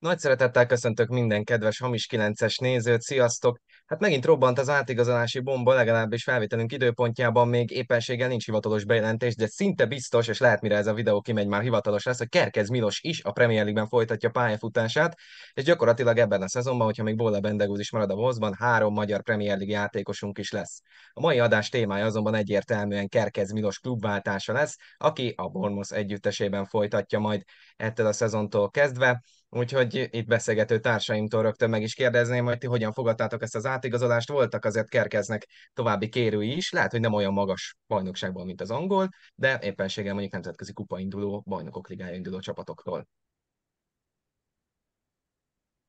Nagy szeretettel köszöntök minden kedves hamis 9-es nézőt, sziasztok! Hát megint robbant az átigazolási bomba, legalábbis felvételünk időpontjában még éppenséggel nincs hivatalos bejelentés, de szinte biztos, és lehet mire ez a videó kimegy már hivatalos lesz, hogy Kerkez Milos is a Premier League-ben folytatja pályafutását, és gyakorlatilag ebben a szezonban, hogyha még Bolla Bendegúz is marad a hozban, három magyar Premier League játékosunk is lesz. A mai adás témája azonban egyértelműen Kerkez Milos klubváltása lesz, aki a Bormos együttesében folytatja majd ettől a szezontól kezdve. Úgyhogy itt beszélgető társaimtól rögtön meg is kérdezném, hogy ti hogyan fogadtátok ezt az átigazolást. Voltak azért kerkeznek további kérői is, lehet, hogy nem olyan magas bajnokságban, mint az angol, de éppenséggel mondjuk nemzetközi kupa induló, bajnokok ligája induló csapatoktól.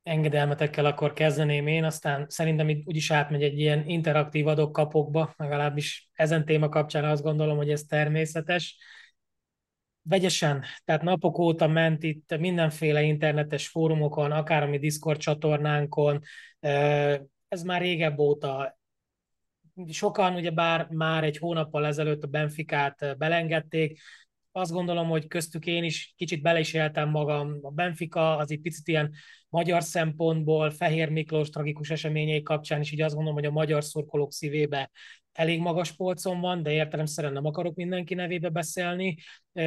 Engedelmetekkel akkor kezdeném én, aztán szerintem itt úgyis átmegy egy ilyen interaktív adok-kapokba, legalábbis ezen téma kapcsán azt gondolom, hogy ez természetes vegyesen, tehát napok óta ment itt mindenféle internetes fórumokon, akár a mi Discord csatornánkon, ez már régebb óta sokan ugye bár már egy hónappal ezelőtt a Benficát belengedték, azt gondolom, hogy köztük én is kicsit bele is éltem magam. A Benfica az egy picit ilyen magyar szempontból Fehér Miklós tragikus eseményei kapcsán is így azt gondolom, hogy a magyar szurkolók szívébe elég magas polcon van, de értelemszerűen nem akarok mindenki nevébe beszélni.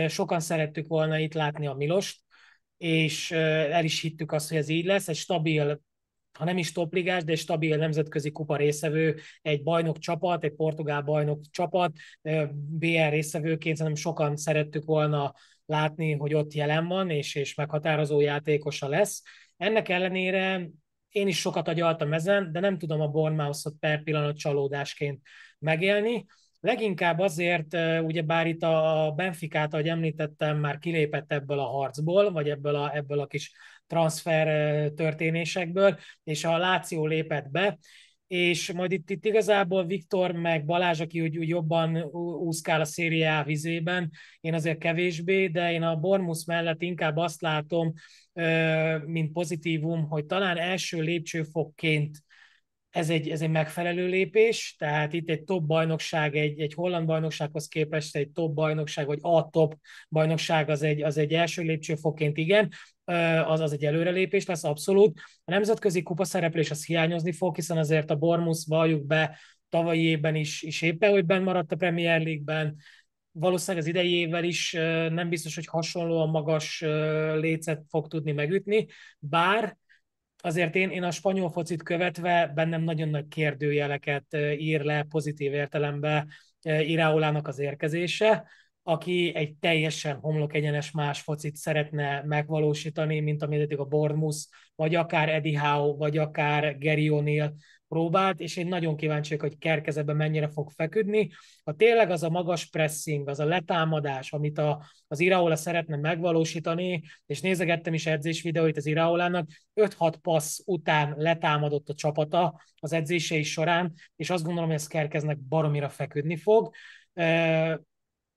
Sokan szerettük volna itt látni a Milost, és el is hittük azt, hogy ez így lesz. Egy stabil, ha nem is topligás, de egy stabil nemzetközi kupa részevő, egy bajnok csapat, egy portugál bajnok csapat, BR részevőként hanem sokan szerettük volna látni, hogy ott jelen van, és, és meghatározó játékosa lesz. Ennek ellenére én is sokat agyaltam ezen, de nem tudom a Bournemouth-ot per pillanat csalódásként megélni. Leginkább azért, ugye bár itt a Benficát, ahogy említettem, már kilépett ebből a harcból, vagy ebből a, ebből a kis transfer történésekből, és a Láció lépett be, és majd itt, itt igazából Viktor meg Balázs, aki úgy, úgy jobban úszkál a szériá vizében, én azért kevésbé, de én a Bormus mellett inkább azt látom, mint pozitívum, hogy talán első lépcsőfokként ez egy, ez egy megfelelő lépés, tehát itt egy top bajnokság, egy, egy holland bajnoksághoz képest egy top bajnokság, vagy a top bajnokság az egy, az egy első lépcsőfokként igen, az, az egy előrelépés lesz abszolút. A nemzetközi kupa szereplés az hiányozni fog, hiszen azért a Bormus valljuk be tavalyi évben is, is éppen, hogy benn maradt a Premier League-ben, valószínűleg az idei évvel is nem biztos, hogy hasonlóan magas lécet fog tudni megütni, bár azért én, én a spanyol focit követve bennem nagyon nagy kérdőjeleket ír le pozitív értelembe iráulának az érkezése, aki egy teljesen homlok egyenes más focit szeretne megvalósítani, mint amit eddig a Bournemouth, vagy akár Eddie Howe, vagy akár Gary O'Neill próbált, és én nagyon kíváncsi vagyok, hogy kerkezetben mennyire fog feküdni. Ha tényleg az a magas pressing, az a letámadás, amit a, az Iraola szeretne megvalósítani, és nézegettem is edzés videóit az Iraolának, 5-6 passz után letámadott a csapata az edzései során, és azt gondolom, hogy ez kerkeznek baromira feküdni fog.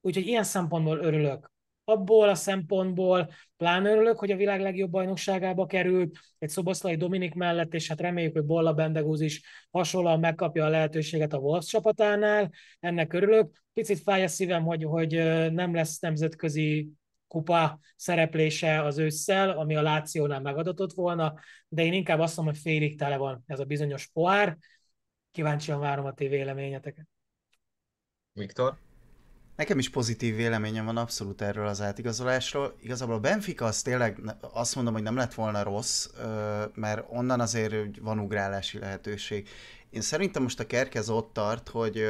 Úgyhogy ilyen szempontból örülök abból a szempontból plán örülök, hogy a világ legjobb bajnokságába került, egy Szoboszlai Dominik mellett, és hát reméljük, hogy Bolla Bendegúz is hasonlóan megkapja a lehetőséget a Wolves csapatánál, ennek örülök. Picit fáj a szívem, hogy, hogy nem lesz nemzetközi kupa szereplése az ősszel, ami a Lációnál megadatott volna, de én inkább azt mondom, hogy félig tele van ez a bizonyos pohár. Kíváncsian várom a ti véleményeteket. Viktor? Nekem is pozitív véleményem van abszolút erről az átigazolásról. Igazából a Benfica az tényleg azt mondom, hogy nem lett volna rossz, mert onnan azért van ugrálási lehetőség. Én szerintem most a kerkez ott tart, hogy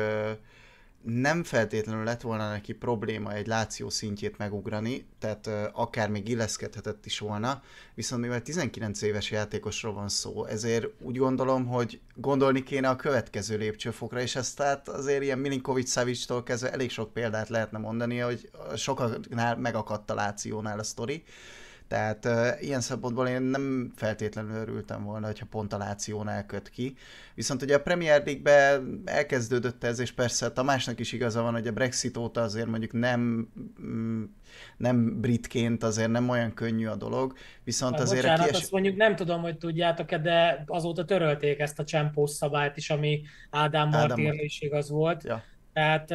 nem feltétlenül lett volna neki probléma egy Láció szintjét megugrani, tehát akár még illeszkedhetett is volna, viszont mivel 19 éves játékosról van szó, ezért úgy gondolom, hogy gondolni kéne a következő lépcsőfokra, és ezt tehát azért ilyen Milinkovic savic kezdve elég sok példát lehetne mondani, hogy sokaknál megakadt a Lációnál a sztori. Tehát uh, ilyen szempontból én nem feltétlenül örültem volna, hogyha pont a Lációnál köt ki. Viszont ugye a Premier league elkezdődött ez, és persze Tamásnak hát is igaza van, hogy a Brexit óta azért mondjuk nem, mm, nem britként azért nem olyan könnyű a dolog, viszont azért... Bocsánat, a kies... azt mondjuk nem tudom, hogy tudjátok-e, de azóta törölték ezt a csempós szabályt is, ami Ádám, Martin Martírra is igaz volt. Ja tehát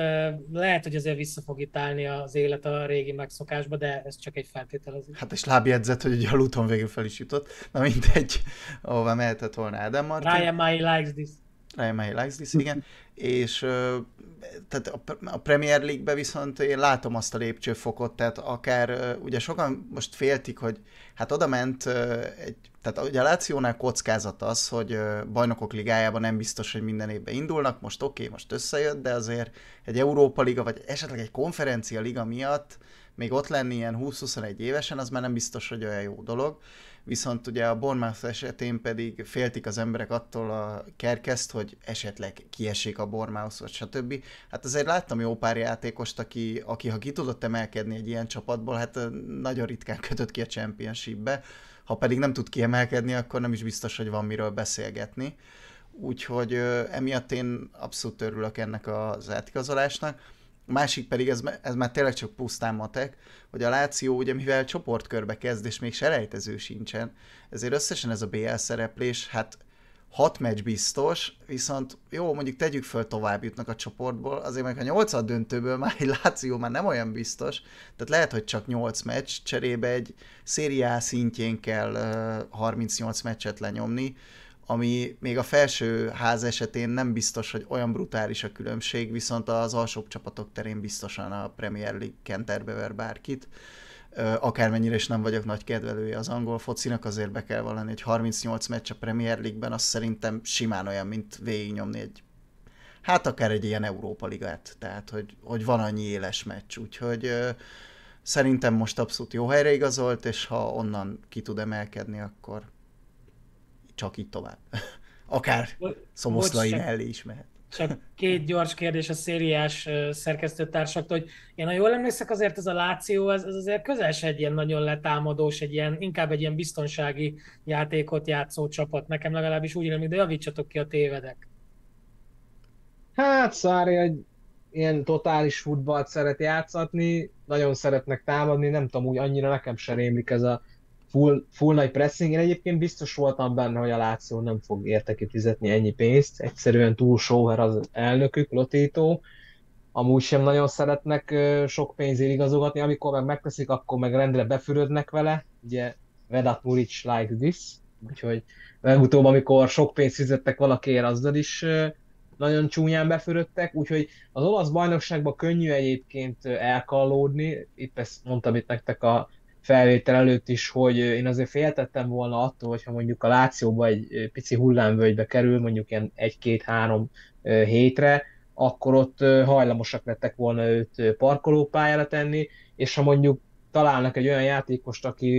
lehet, hogy azért vissza fog itt állni az élet a régi megszokásba, de ez csak egy feltételezés. Hát és lábjegyzett, hogy ugye a Luton végül fel is jutott. Na mindegy, ahová mehetett volna Adam Martin. Ryan Mai likes this. Ryan Mahé likes this, igen. és tehát a, a Premier League-be viszont én látom azt a lépcsőfokot, tehát akár ugye sokan most féltik, hogy hát oda ment egy, tehát ugye a Lációnál kockázat az, hogy bajnokok ligájában nem biztos, hogy minden évben indulnak, most oké, okay, most összejött, de azért egy Európa Liga, vagy esetleg egy konferencia liga miatt még ott lenni ilyen 20-21 évesen, az már nem biztos, hogy olyan jó dolog viszont ugye a Bournemouth esetén pedig féltik az emberek attól a kerkeszt, hogy esetleg kiesik a Bournemouth, vagy stb. Hát azért láttam jó pár játékost, aki, aki ha ki tudott emelkedni egy ilyen csapatból, hát nagyon ritkán kötött ki a Championship-be, ha pedig nem tud kiemelkedni, akkor nem is biztos, hogy van miről beszélgetni. Úgyhogy ö, emiatt én abszolút örülök ennek az átigazolásnak másik pedig, ez, ez már tényleg csak pusztán matek, hogy a Láció ugye mivel csoportkörbe kezd, és még selejtező sincsen, ezért összesen ez a BL szereplés, hát hat meccs biztos, viszont jó, mondjuk tegyük föl tovább jutnak a csoportból, azért meg a nyolcad döntőből már egy Láció már nem olyan biztos, tehát lehet, hogy csak nyolc meccs, cserébe egy szériá szintjén kell uh, 38 meccset lenyomni, ami még a felső ház esetén nem biztos, hogy olyan brutális a különbség, viszont az alsóbb csapatok terén biztosan a Premier League kenterbe ver bárkit. Akármennyire is nem vagyok nagy kedvelője az angol focinak, azért be kell valani, hogy 38 meccs a Premier League-ben, az szerintem simán olyan, mint végignyomni egy hát akár egy ilyen Európa ligát, tehát hogy, hogy van annyi éles meccs, úgyhogy ö, szerintem most abszolút jó helyre igazolt, és ha onnan ki tud emelkedni, akkor csak így tovább. Akár szomoszlai mellé is mehet. Csak két gyors kérdés a szériás szerkesztőtársaktól, hogy én ha jól emlékszek, azért ez a Láció, ez, ez azért közel se egy ilyen nagyon letámadós, egy ilyen, inkább egy ilyen biztonsági játékot játszó csapat. Nekem legalábbis úgy remélem, de javítsatok ki a tévedek. Hát Szári egy ilyen totális futballt szeret játszatni, nagyon szeretnek támadni, nem tudom, úgy annyira nekem se rémlik ez a full, full nagy pressing. Én egyébként biztos voltam benne, hogy a látszó nem fog érte fizetni ennyi pénzt. Egyszerűen túl sóher az elnökük, Lotito. Amúgy sem nagyon szeretnek sok pénzért igazogatni, amikor meg megteszik, akkor meg rendre befürödnek vele. Ugye Vedat Muric like this, úgyhogy legutóbb, amikor sok pénzt fizettek valakiért, azzal is nagyon csúnyán befürödtek, úgyhogy az olasz bajnokságban könnyű egyébként elkallódni, itt ezt mondtam itt nektek a felvétel előtt is, hogy én azért féltettem volna attól, hogyha mondjuk a Lációba egy pici hullámvölgybe kerül, mondjuk ilyen egy-két-három hétre, akkor ott hajlamosak lettek volna őt parkolópályára tenni, és ha mondjuk találnak egy olyan játékost, aki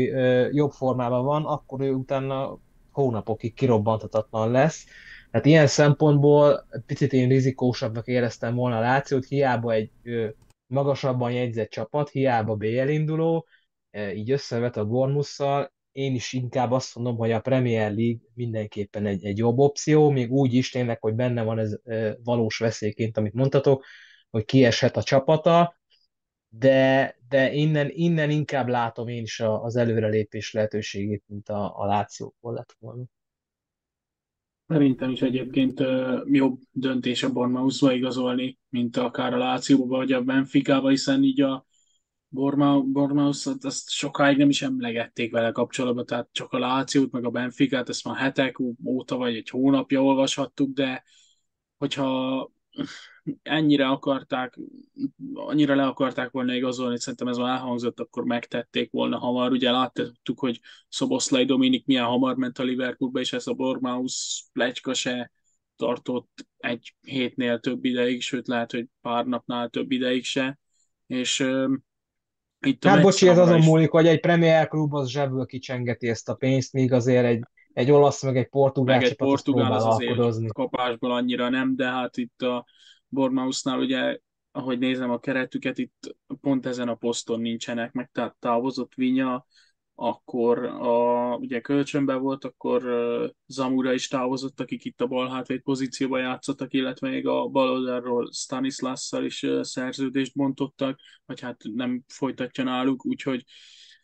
jobb formában van, akkor ő utána hónapokig kirobbantatatlan lesz. Tehát ilyen szempontból picit én rizikósabbnak éreztem volna a Lációt, hiába egy magasabban jegyzett csapat, hiába BL induló, E, így összevet a Bornusszal, én is inkább azt mondom, hogy a Premier League mindenképpen egy, egy jobb opció, még úgy is tényleg, hogy benne van ez e, valós veszélyként, amit mondtatok, hogy kieshet a csapata, de, de innen, innen inkább látom én is az előrelépés lehetőségét, mint a, a Lációból lett volna. Szerintem is egyébként jobb döntés a Bornausba igazolni, mint akár a Lációba vagy a Benficába, hiszen így a Bormouth, azt sokáig nem is emlegették vele kapcsolatban, tehát csak a Lációt, meg a Benficát, ezt már hetek óta vagy egy hónapja olvashattuk, de hogyha ennyire akarták, annyira le akarták volna igazolni, szerintem ez már elhangzott, akkor megtették volna hamar. Ugye láttuk, hogy Szoboszlai Dominik milyen hamar ment a Liverpoolba, és ez a Bormaus, plecska se tartott egy hétnél több ideig, sőt lehet, hogy pár napnál több ideig se. És itt hát bocsi, ez azon is. múlik, hogy egy Premier Klub az zsebből kicsengeti ezt a pénzt, míg azért egy, egy olasz, meg egy portugál meg egy portugál az azért alkodozni. kapásból annyira nem, de hát itt a Bormausnál ugye, ahogy nézem a keretüket, itt pont ezen a poszton nincsenek, meg tehát távozott Vinya, akkor a, ugye kölcsönben volt, akkor Zamura is távozott, akik itt a bal hátvéd pozícióban játszottak, illetve még a bal oldalról Stanislasszal is szerződést bontottak, vagy hát nem folytatja náluk, úgyhogy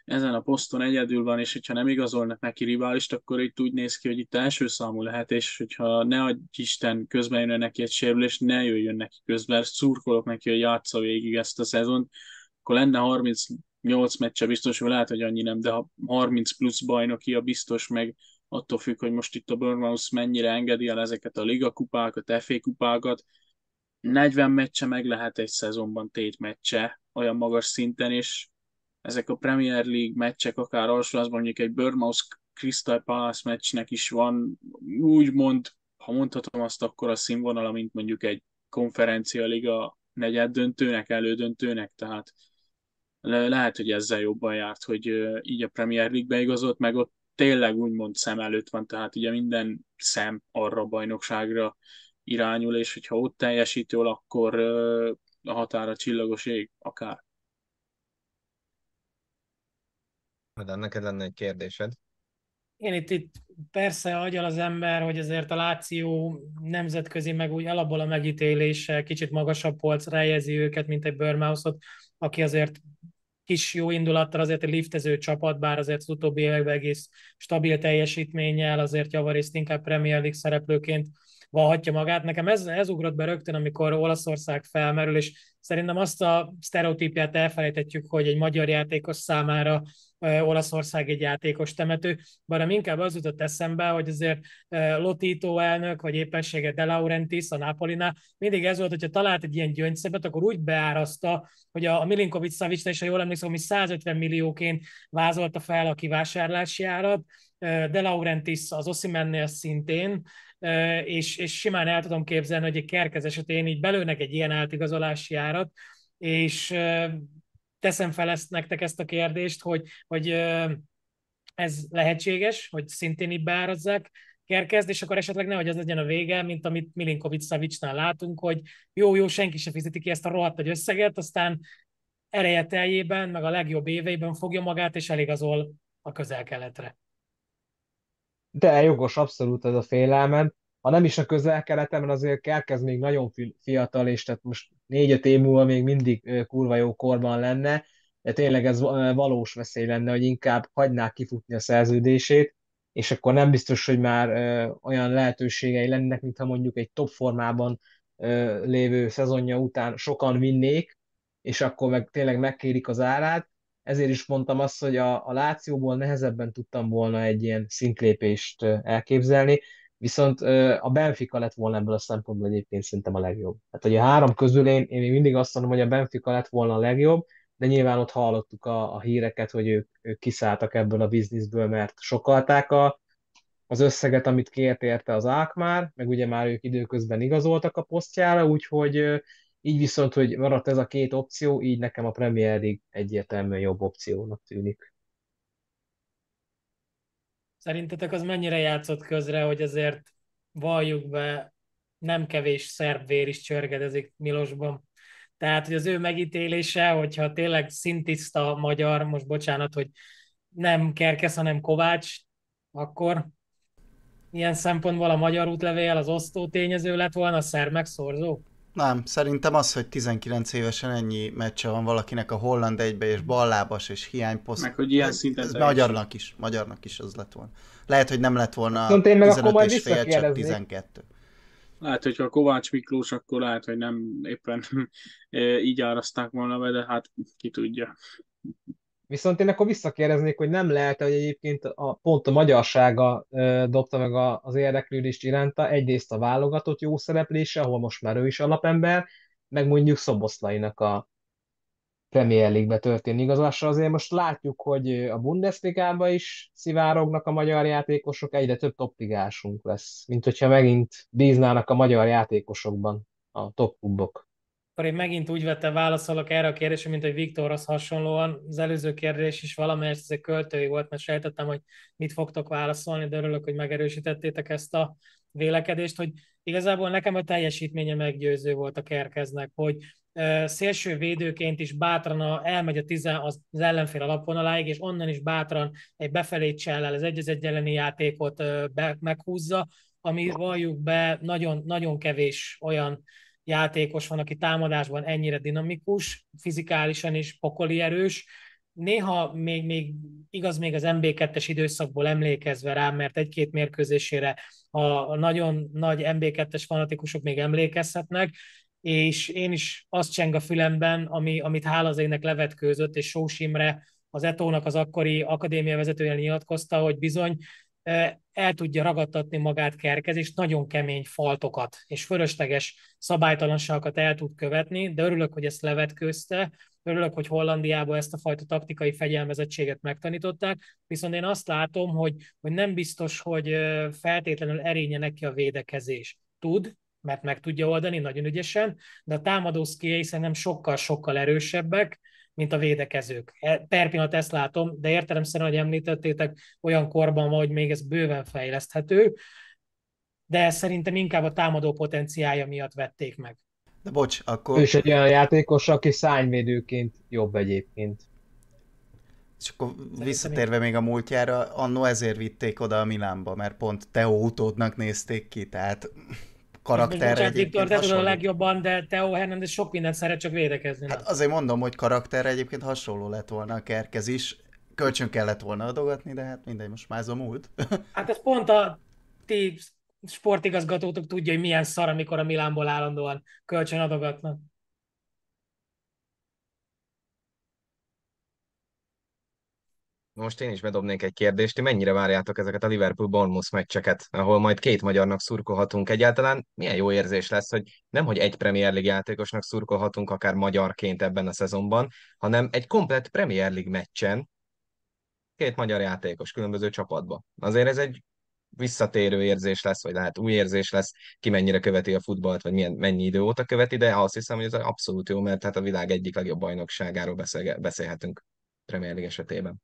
ezen a poszton egyedül van, és hogyha nem igazolnak neki riválist, akkor itt úgy néz ki, hogy itt első számú lehet, és hogyha ne adj Isten közben jönne neki egy sérülés, ne jöjjön neki közben, szurkolok neki, hogy játsza végig ezt a szezont, akkor lenne 30 8 meccse biztos, hogy lehet, hogy annyi nem, de ha 30 plusz bajnoki a biztos, meg attól függ, hogy most itt a Bournemouth mennyire engedi el ezeket a Liga kupákat, FA kupákat, 40 meccse meg lehet egy szezonban tét meccse olyan magas szinten, és ezek a Premier League meccsek, akár alsóházban mondjuk egy Bournemouth Crystal Palace meccsnek is van, úgymond, ha mondhatom azt, akkor a színvonala, mint mondjuk egy konferencia liga negyed döntőnek, elődöntőnek, tehát le, lehet, hogy ezzel jobban járt, hogy így a Premier League-be igazolt, meg ott tényleg úgymond szem előtt van, tehát ugye minden szem arra a bajnokságra irányul, és hogyha ott teljesít jól, akkor a határa csillagos ég akár. Adán, neked lenne egy kérdésed? Én itt, itt persze agyal az ember, hogy azért a Láció nemzetközi, meg úgy alapból a megítélése kicsit magasabb polcra helyezi őket, mint egy Börmauszot, aki azért kis jó indulattal azért egy liftező csapat, bár azért az utóbbi években egész stabil teljesítménnyel, azért javarészt inkább Premier League szereplőként valhatja magát. Nekem ez, ez ugrott be rögtön, amikor Olaszország felmerül, és szerintem azt a sztereotípiát elfelejtetjük, hogy egy magyar játékos számára Olaszország egy játékos temető, bár inkább az jutott eszembe, hogy azért Lotito elnök, vagy éppensége De Laurentiis a Napolina, mindig ez volt, hogyha talált egy ilyen gyöngyszemet, akkor úgy beáraszta, hogy a Milinkovic Savic, és ha jól emlékszem, ami 150 millióként vázolta fel a kivásárlási árat, De Laurentiis az Oszimennél szintén, és, és simán el tudom képzelni, hogy egy kerkez esetén így belőnek egy ilyen átigazolási árat, és teszem fel ezt nektek ezt a kérdést, hogy, hogy ez lehetséges, hogy szintén így beárazzák kerkezd, és akkor esetleg nehogy az legyen a vége, mint amit Milinkovic Szavicsnál látunk, hogy jó, jó, senki se fizeti ki ezt a rohadt egy összeget, aztán ereje teljében, meg a legjobb éveiben fogja magát, és eligazol a közel-keletre de jogos abszolút ez a félelmem. Ha nem is a közel keletem mert azért Kerkez még nagyon fiatal, és tehát most négy-öt év múlva még mindig kurva jó korban lenne, de tényleg ez valós veszély lenne, hogy inkább hagynák kifutni a szerződését, és akkor nem biztos, hogy már olyan lehetőségei lennek, mintha mondjuk egy top formában lévő szezonja után sokan vinnék, és akkor meg tényleg megkérik az árát, ezért is mondtam azt, hogy a, a Lációból nehezebben tudtam volna egy ilyen szintlépést elképzelni, viszont a Benfica lett volna ebből a szempontból egyébként szerintem a legjobb. Hát hogy a három közül én, én még mindig azt mondom, hogy a Benfica lett volna a legjobb, de nyilván ott hallottuk a, a híreket, hogy ők, ők kiszálltak ebből a bizniszből, mert sokalták a, az összeget, amit kért érte az Ákmár, meg ugye már ők időközben igazoltak a posztjára, úgyhogy így viszont, hogy maradt ez a két opció, így nekem a Premier League egyértelműen jobb opciónak tűnik. Szerintetek az mennyire játszott közre, hogy azért valljuk be, nem kevés szerb vér is csörgedezik Milosban. Tehát, hogy az ő megítélése, hogyha tényleg szintiszta magyar, most bocsánat, hogy nem Kerkesz, hanem Kovács, akkor ilyen szempontból a magyar útlevél az osztó tényező lett volna, a szerb megszorzó? Nem, szerintem az, hogy 19 évesen ennyi meccse van valakinek a holland egybe, és ballábas, és hiányposzt. Meg, hogy ilyen szinten. Ez magyarnak is, magyarnak is az lett volna. Lehet, hogy nem lett volna Viszont én meg 15 és fél, csak 12. Lehet, hogyha Kovács Miklós, akkor lehet, hogy nem éppen e, így áraszták volna be, de hát ki tudja. Viszont én akkor visszakérdeznék, hogy nem lehet, hogy egyébként a, pont a magyarsága ö, dobta meg a, az érdeklődést iránta, egyrészt a válogatott jó szereplése, ahol most már ő is alapember, meg mondjuk Szoboszlainak a Premier League-be történő igazolásra. Azért most látjuk, hogy a Bundesliga-ba is szivárognak a magyar játékosok, egyre több topligásunk lesz, mint hogyha megint bíznának a magyar játékosokban a top klubok akkor én megint úgy vettem válaszolok erre a kérdésre, mint hogy Viktorhoz hasonlóan. Az előző kérdés is valamelyest ez egy költői volt, mert sejtettem, hogy mit fogtok válaszolni, de örülök, hogy megerősítettétek ezt a vélekedést, hogy igazából nekem a teljesítménye meggyőző volt a kerkeznek, hogy szélső védőként is bátran a, elmegy a tizen, az, ellenfél alapvonaláig, és onnan is bátran egy befelé csellel az egy egy elleni játékot be, meghúzza, ami valljuk be nagyon, nagyon kevés olyan játékos van, aki támadásban ennyire dinamikus, fizikálisan is pokoli erős. Néha még, még igaz, még az MB2-es időszakból emlékezve rá, mert egy-két mérkőzésére a nagyon nagy MB2-es fanatikusok még emlékezhetnek, és én is azt cseng a fülemben, ami, amit az égnek levetkőzött, és Sós Imre, az Etónak az akkori akadémia vezetője nyilatkozta, hogy bizony el tudja ragadtatni magát Kerkez, és nagyon kemény faltokat és fölösleges szabálytalanságokat el tud követni, de örülök, hogy ezt levetkőzte, örülök, hogy Hollandiában ezt a fajta taktikai fegyelmezettséget megtanították, viszont én azt látom, hogy, hogy nem biztos, hogy feltétlenül erénye neki a védekezés. Tud, mert meg tudja oldani nagyon ügyesen, de a támadó szkéjei szerintem sokkal-sokkal erősebbek, mint a védekezők. E, per pillanat ezt látom, de értelemszerűen, hogy említettétek, olyan korban van, hogy még ez bőven fejleszthető, de szerintem inkább a támadó potenciája miatt vették meg. De bocs, akkor... Ő is egy olyan játékos, aki szányvédőként jobb egyébként. És akkor visszatérve még a múltjára, annó ezért vitték oda a Milánba, mert pont Teó utódnak nézték ki, tehát karakter Most egyébként Viktor, hasonlít. hasonló. a legjobban, de Teo Hernández sok mindent szeret, csak védekezni. Hát azért mondom, hogy karakter egyébként hasonló lett volna a Kerkez is. Kölcsön kellett volna adogatni, de hát mindegy, most már ez a múlt. Hát ez pont a ti sportigazgatótok tudja, hogy milyen szar, amikor a Milánból állandóan kölcsön adogatnak. Most én is bedobnék egy kérdést, ti mennyire várjátok ezeket a Liverpool-Bournemouth meccseket, ahol majd két magyarnak szurkolhatunk egyáltalán? Milyen jó érzés lesz, hogy nem, hogy egy Premier League játékosnak szurkolhatunk akár magyarként ebben a szezonban, hanem egy komplett Premier League meccsen két magyar játékos különböző csapatba. Azért ez egy visszatérő érzés lesz, vagy lehet új érzés lesz, ki mennyire követi a futballt, vagy milyen, mennyi idő óta követi, de azt hiszem, hogy ez abszolút jó, mert hát a világ egyik legjobb bajnokságáról beszélhetünk Premier League esetében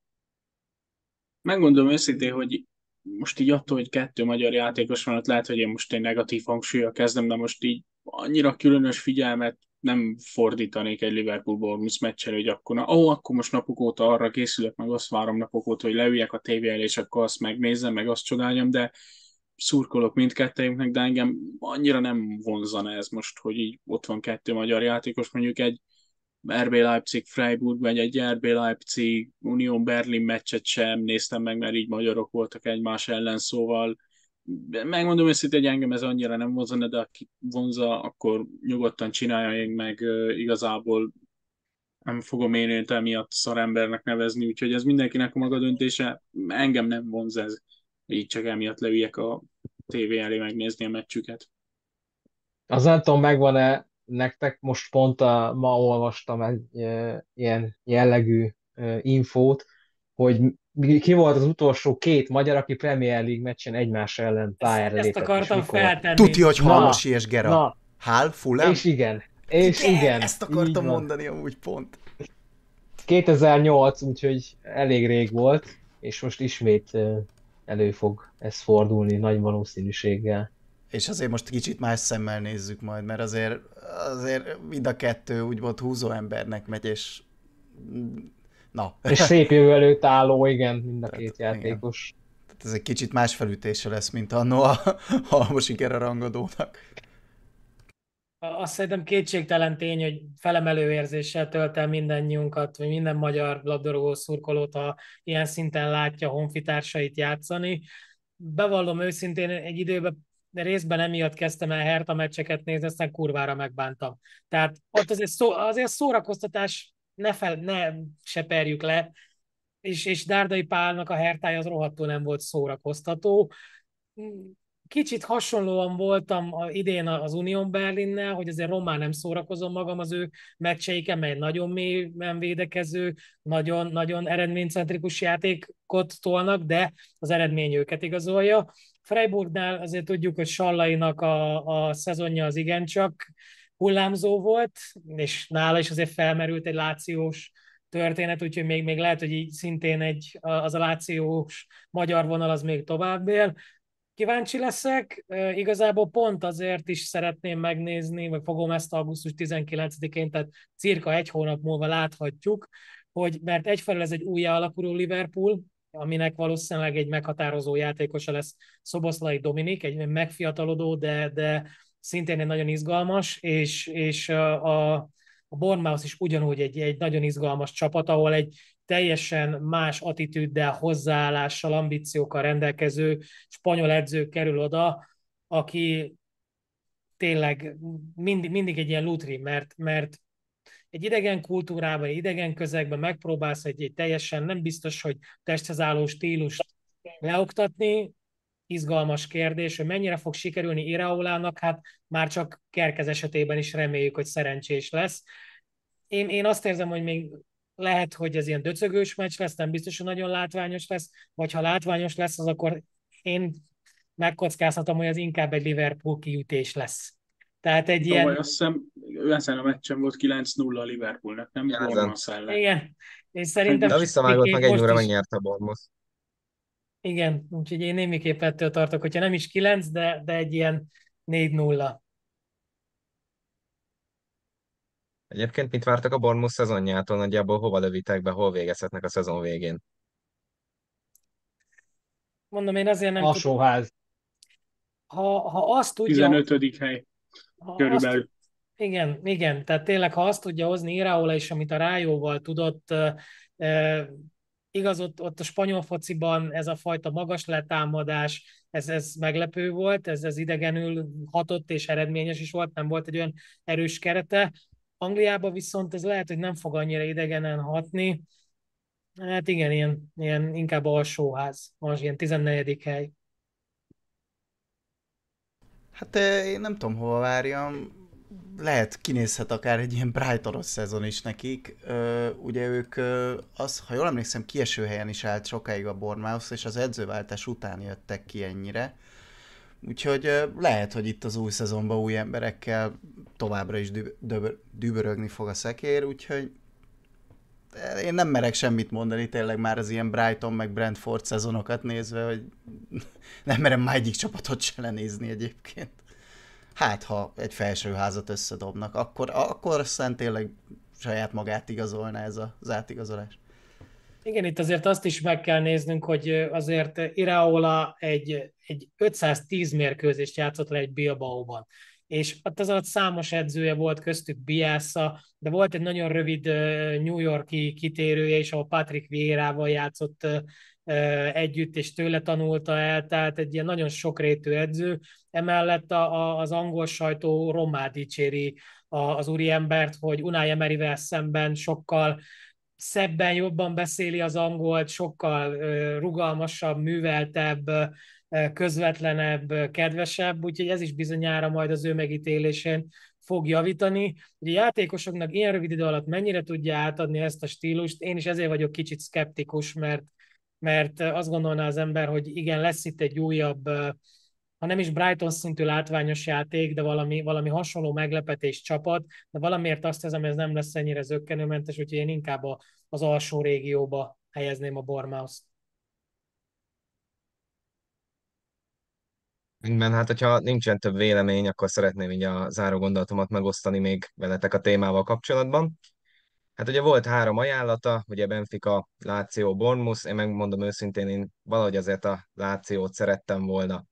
megmondom őszintén, hogy most így attól, hogy kettő magyar játékos van, ott lehet, hogy én most egy negatív hangsúlyjal kezdem, de most így annyira különös figyelmet nem fordítanék egy Liverpool Bournemouth meccsre, hogy akkor, na, ó, akkor most napok óta arra készülök, meg azt várom napok óta, hogy leüljek a tévé elé, és akkor azt megnézem, meg azt csodáljam, de szurkolok mindkettőjünknek, de engem annyira nem vonzana ez most, hogy így ott van kettő magyar játékos, mondjuk egy RB Leipzig, Freiburg, vagy egy RB Leipzig, Union Berlin meccset sem néztem meg, mert így magyarok voltak egymás ellen, szóval megmondom ezt, hogy engem ez annyira nem vonzana, de aki vonza, akkor nyugodtan csinálja meg igazából nem fogom én őt emiatt szarembernek nevezni, úgyhogy ez mindenkinek a maga döntése. Engem nem vonz ez, így csak emiatt leüljek a tévé elé megnézni a meccsüket. Az nem tudom, megvan-e nektek most pont a, ma olvastam egy e, ilyen jellegű e, infót, hogy ki volt az utolsó két magyar, aki Premier League meccsen egymás ellen pályára lépett. Ezt akartam feltenni. Tuti, hogy Halmosi és Gera. Na. Hál, Fulem? És igen. És igen. igen. Ezt akartam mondani amúgy pont. 2008, úgyhogy elég rég volt, és most ismét elő fog ez fordulni nagy valószínűséggel. És azért most kicsit más szemmel nézzük majd, mert azért azért mind a kettő úgymond húzó embernek megy, és na. És szép jövő előtt álló, igen, mind a két Tehát, játékos. Igen. Tehát ez egy kicsit más felütése lesz, mint annó a halmos siker a rangadónak. Azt szerintem kétségtelen tény, hogy felemelő érzéssel tölt el mindannyiunkat, vagy minden magyar labdarúgó szurkolót, ha ilyen szinten látja honfitársait játszani. Bevallom őszintén, egy időben de részben emiatt kezdtem el Hertha meccseket nézni, aztán kurvára megbántam. Tehát ott azért, szó, azért szórakoztatás ne, fel, ne seperjük le, és, és Dárdai Pálnak a hertája az rohadtul nem volt szórakoztató. Kicsit hasonlóan voltam idén az Unión Berlinnel, hogy azért román nem szórakozom magam az ő meccseiken, mely nagyon mélyen védekező, nagyon, nagyon eredménycentrikus játékot tolnak, de az eredmény őket igazolja. Freiburgnál azért tudjuk, hogy Sallainak a, a szezonja az igencsak hullámzó volt, és nála is azért felmerült egy lációs történet, úgyhogy még, még lehet, hogy így szintén egy, az a lációs magyar vonal az még tovább él. Kíváncsi leszek, igazából pont azért is szeretném megnézni, vagy fogom ezt augusztus 19-én, tehát cirka egy hónap múlva láthatjuk, hogy mert egyfelől ez egy új alakuló Liverpool, aminek valószínűleg egy meghatározó játékosa lesz Szoboszlai Dominik, egy megfiatalodó, de, de szintén egy nagyon izgalmas, és, és a, a Bournemouth is ugyanúgy egy, egy nagyon izgalmas csapat, ahol egy teljesen más attitűddel, hozzáállással, ambíciókkal rendelkező spanyol edző kerül oda, aki tényleg mindig, mindig egy ilyen lutri, mert, mert egy idegen kultúrában, egy idegen közegben megpróbálsz egy, egy teljesen nem biztos, hogy testhez álló stílust leoktatni, izgalmas kérdés, hogy mennyire fog sikerülni Iraulának, hát már csak Kerkez esetében is reméljük, hogy szerencsés lesz. Én, én azt érzem, hogy még lehet, hogy ez ilyen döcögős meccs lesz, nem biztos, hogy nagyon látványos lesz, vagy ha látványos lesz, az akkor én megkockázhatom, hogy az inkább egy Liverpool kiütés lesz. Tehát egy ilyen... Tavaly azt hiszem, ezen a meccsen volt 9-0 a Liverpoolnak, nem Bournemouth ellen. Igen, és szerintem... De visszavágott meg egy óra, is... megnyert a Bormos. Igen, úgyhogy én némiképp ettől tartok, hogyha nem is 9, de, de egy ilyen 4-0. Egyébként mit vártak a Bournemouth szezonjától? Nagyjából hova lövitek be, hol végezhetnek a szezon végén? Mondom, én azért nem... Alsóház. Tud... Ha, ha azt tudja... 15. hely. Körülbelül. Azt, igen, igen, tehát tényleg, ha azt tudja hozni Iraola is, amit a Rájóval tudott, e, igaz, ott, ott a spanyol fociban ez a fajta magas letámadás, ez, ez meglepő volt, ez, ez idegenül hatott és eredményes is volt, nem volt egy olyan erős kerete. Angliában viszont ez lehet, hogy nem fog annyira idegenen hatni. Hát igen, ilyen, ilyen inkább alsóház, most ilyen 14. hely. Hát én nem tudom, hova várjam. Lehet, kinézhet akár egy ilyen Brightonos szezon is nekik. Ugye ők, az, ha jól emlékszem, kieső helyen is állt sokáig a Bournemouth, és az edzőváltás után jöttek ki ennyire. Úgyhogy lehet, hogy itt az új szezonban új emberekkel továbbra is dübörögni fog a szekér, úgyhogy én nem merek semmit mondani, tényleg már az ilyen Brighton meg Brentford szezonokat nézve, hogy nem merem már egyik csapatot se lenézni egyébként. Hát, ha egy felsőházat összedobnak, akkor, akkor aztán tényleg saját magát igazolna ez az átigazolás. Igen, itt azért azt is meg kell néznünk, hogy azért Iraola egy, egy 510 mérkőzést játszott le egy Bilbaóban és ott az alatt számos edzője volt, köztük Biasza, de volt egy nagyon rövid New Yorki kitérője is, ahol Patrick Vérával játszott együtt, és tőle tanulta el, tehát egy ilyen nagyon sokrétű edző. Emellett a, a, az angol sajtó Romádicséri dicséri az úriembert, hogy Unai Emeryvel szemben sokkal szebben jobban beszéli az angolt, sokkal rugalmasabb, műveltebb, közvetlenebb, kedvesebb, úgyhogy ez is bizonyára majd az ő megítélésén fog javítani. Ugye játékosoknak ilyen rövid idő alatt mennyire tudja átadni ezt a stílust, én is ezért vagyok kicsit skeptikus, mert, mert azt gondolná az ember, hogy igen, lesz itt egy újabb nem is Brighton szintű látványos játék, de valami, valami hasonló meglepetés csapat, de valamiért azt hiszem, hogy ez nem lesz ennyire zöggenőmentes, úgyhogy én inkább a, az alsó régióba helyezném a Bormouse-t. Ügyben, hát hogyha nincsen több vélemény, akkor szeretném így a záró gondolatomat megosztani még veletek a témával kapcsolatban. Hát ugye volt három ajánlata, ugye Benfica, Láció, Bormus, én megmondom őszintén, én valahogy azért a Lációt szerettem volna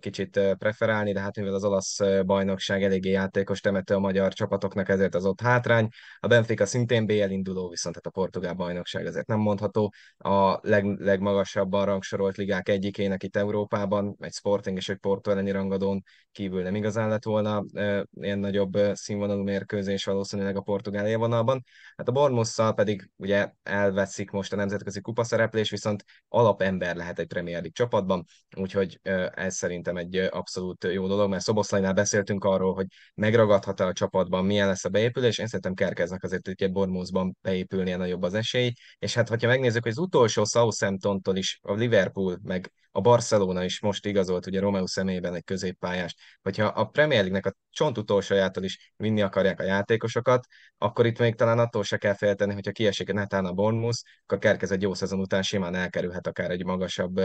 kicsit preferálni, de hát mivel az olasz bajnokság eléggé játékos temető a magyar csapatoknak, ezért az ott hátrány. A Benfica szintén BL induló, viszont hát a portugál bajnokság ezért nem mondható. A leg, legmagasabban rangsorolt ligák egyikének itt Európában, egy Sporting és egy Porto elleni rangadón kívül nem igazán lett volna ilyen nagyobb színvonalú mérkőzés valószínűleg a portugál élvonalban. Hát a Bormusszal pedig ugye elveszik most a nemzetközi szereplés, viszont alapember lehet egy Premier League csapatban, úgyhogy ez ez szerintem egy abszolút jó dolog, mert szoboszlainál beszéltünk arról, hogy megragadhat-e a csapatban, milyen lesz a beépülés, én szerintem Kerkeznek azért, hogy egy Bormózban beépülnie nagyobb az esély, és hát ha megnézzük, hogy az utolsó southampton is a Liverpool, meg a Barcelona is most igazolt, ugye Romeo személyben egy középpályást, hogyha a Premier League-nek a csont utolsójától is vinni akarják a játékosokat, akkor itt még talán attól se kell félteni, hogyha kiesik netán a Bournemouth, akkor Kerkez egy jó szezon után simán elkerülhet akár egy magasabb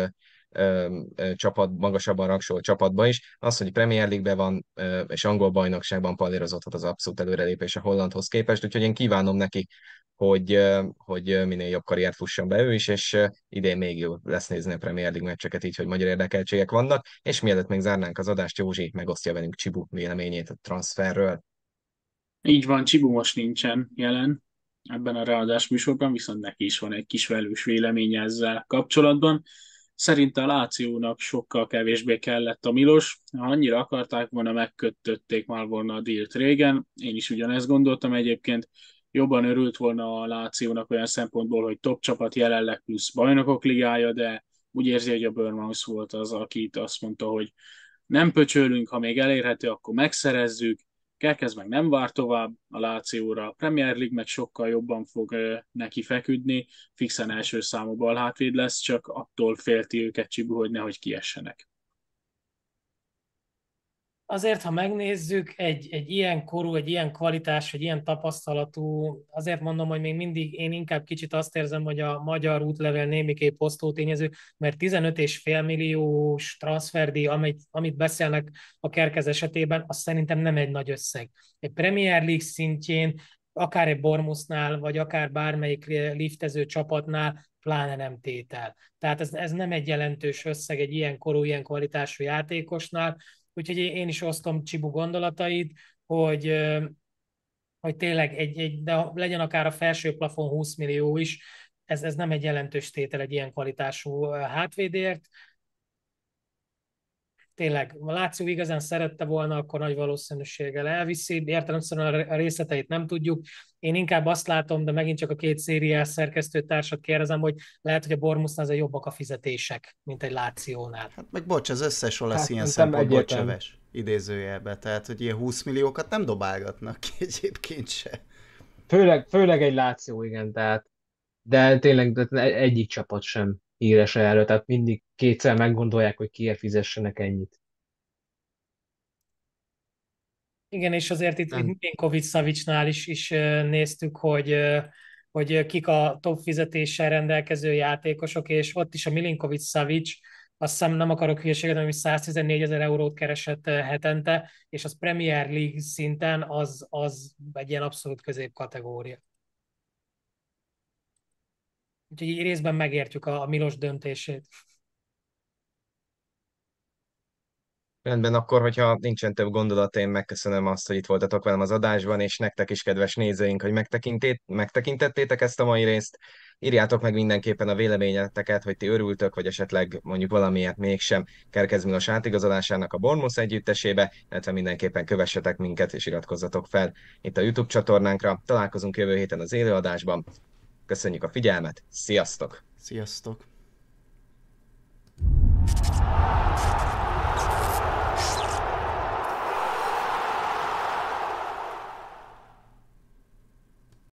csapat, magasabban rangsolt csapatba is. Az, hogy Premier League-ben van, és angol bajnokságban palérozódhat hát az abszolút előrelépés a hollandhoz képest, úgyhogy én kívánom neki, hogy, hogy minél jobb karriert fusson be ő is, és idén még jó lesz nézni a Premier League meccseket így, hogy magyar érdekeltségek vannak, és mielőtt még zárnánk az adást, Józsi megosztja velünk Csibu véleményét a transferről. Így van, Csibu most nincsen jelen ebben a ráadás műsorban, viszont neki is van egy kis velős véleménye ezzel kapcsolatban. Szerinte a Lációnak sokkal kevésbé kellett a Milos, ha annyira akarták volna, megkötötték már volna a dílt régen, én is ugyanezt gondoltam egyébként, jobban örült volna a Lációnak olyan szempontból, hogy top csapat jelenleg plusz bajnokok ligája, de úgy érzi, hogy a Burmouse volt az, aki itt azt mondta, hogy nem pöcsölünk, ha még elérhető, akkor megszerezzük, Kerkez meg nem vár tovább a Lációra, a Premier League meg sokkal jobban fog neki feküdni, fixen első számú balhátvéd lesz, csak attól félti őket Csibu, hogy nehogy kiessenek azért, ha megnézzük, egy, egy ilyen korú, egy ilyen kvalitás, egy ilyen tapasztalatú, azért mondom, hogy még mindig én inkább kicsit azt érzem, hogy a magyar útlevél némiképp posztó tényező, mert 15,5 milliós transferdi, amit, amit beszélnek a kerkez esetében, az szerintem nem egy nagy összeg. Egy Premier League szintjén, akár egy Bormusznál, vagy akár bármelyik liftező csapatnál, pláne nem tétel. Tehát ez, ez nem egy jelentős összeg egy ilyen korú, ilyen kvalitású játékosnál, úgyhogy én is osztom Csibu gondolatait, hogy, hogy tényleg egy, egy, de legyen akár a felső plafon 20 millió is, ez, ez nem egy jelentős tétel egy ilyen kvalitású hátvédért, tényleg a Láció igazán szerette volna, akkor nagy valószínűséggel elviszi. Értelemszerűen a részleteit nem tudjuk. Én inkább azt látom, de megint csak a két szériás szerkesztőtársat kérdezem, hogy lehet, hogy a Bormusznál azért jobbak a fizetések, mint egy Lációnál. Hát meg bocs, az összes olasz hát, ilyen szempontból cseves idézőjelbe. Tehát, hogy ilyen 20 milliókat nem dobálgatnak ki egyébként se. Főleg, főleg egy Láció, igen, tehát de tényleg de egyik csapat sem híres erről, tehát mindig kétszer meggondolják, hogy kiért fizessenek ennyit. Igen, és azért itt, Nem. itt Szavicsnál is, is néztük, hogy, hogy kik a top fizetéssel rendelkező játékosok, és ott is a Milinkovic Szavics, azt hiszem nem akarok hülyeséget, ami 114 ezer eurót keresett hetente, és az Premier League szinten az, az egy ilyen abszolút középkategória. Úgyhogy így részben megértjük a, a Milos döntését. Rendben, akkor, hogyha nincsen több gondolat, én megköszönöm azt, hogy itt voltatok velem az adásban, és nektek is, kedves nézőink, hogy megtekintettétek ezt a mai részt. Írjátok meg mindenképpen a véleményeteket, hogy ti örültök, vagy esetleg mondjuk valamiért mégsem Kerkez a átigazolásának a Bormusz együttesébe, illetve mindenképpen kövessetek minket, és iratkozzatok fel itt a YouTube csatornánkra. Találkozunk jövő héten az élőadásban. Köszönjük a figyelmet, sziasztok! Sziasztok!